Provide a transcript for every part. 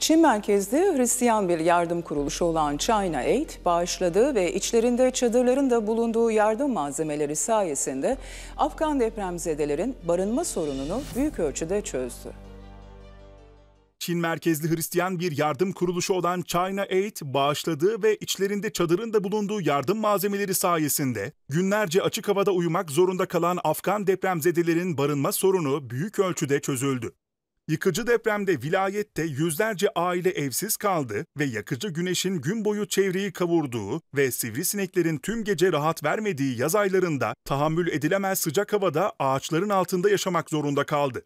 Çin merkezli Hristiyan bir yardım kuruluşu olan China Aid bağışladığı ve içlerinde çadırların da bulunduğu yardım malzemeleri sayesinde Afgan depremzedelerin barınma sorununu büyük ölçüde çözdü. Çin merkezli Hristiyan bir yardım kuruluşu olan China Aid bağışladığı ve içlerinde çadırın da bulunduğu yardım malzemeleri sayesinde günlerce açık havada uyumak zorunda kalan Afgan depremzedelerin barınma sorunu büyük ölçüde çözüldü. Yıkıcı depremde vilayette yüzlerce aile evsiz kaldı ve yakıcı güneşin gün boyu çevreyi kavurduğu ve sivrisineklerin tüm gece rahat vermediği yaz aylarında tahammül edilemez sıcak havada ağaçların altında yaşamak zorunda kaldı.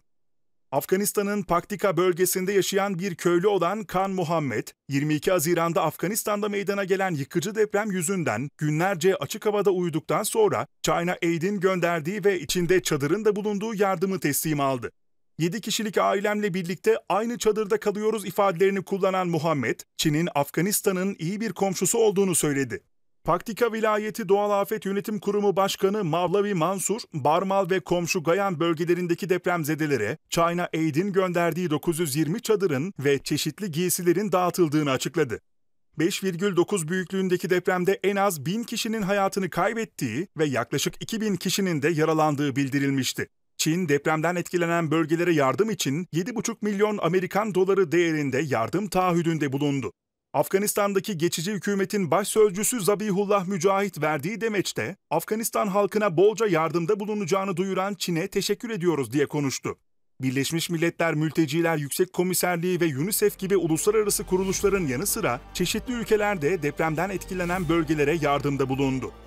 Afganistan'ın Paktika bölgesinde yaşayan bir köylü olan Kan Muhammed, 22 Haziran'da Afganistan'da meydana gelen yıkıcı deprem yüzünden günlerce açık havada uyuduktan sonra China Aid'in gönderdiği ve içinde çadırın da bulunduğu yardımı teslim aldı. 7 kişilik ailemle birlikte aynı çadırda kalıyoruz ifadelerini kullanan Muhammed, Çin'in Afganistan'ın iyi bir komşusu olduğunu söyledi. Paktika Vilayeti Doğal Afet Yönetim Kurumu Başkanı Mavlavi Mansur, Barmal ve komşu Gayan bölgelerindeki depremzedelere China Aid'in gönderdiği 920 çadırın ve çeşitli giysilerin dağıtıldığını açıkladı. 5,9 büyüklüğündeki depremde en az 1000 kişinin hayatını kaybettiği ve yaklaşık 2000 kişinin de yaralandığı bildirilmişti. Çin depremden etkilenen bölgelere yardım için 7,5 milyon Amerikan doları değerinde yardım taahhüdünde bulundu. Afganistan'daki geçici hükümetin baş sözcüsü Zabihullah Mücahit verdiği demeçte Afganistan halkına bolca yardımda bulunacağını duyuran Çin'e teşekkür ediyoruz diye konuştu. Birleşmiş Milletler Mülteciler Yüksek Komiserliği ve UNICEF gibi uluslararası kuruluşların yanı sıra çeşitli ülkelerde depremden etkilenen bölgelere yardımda bulundu.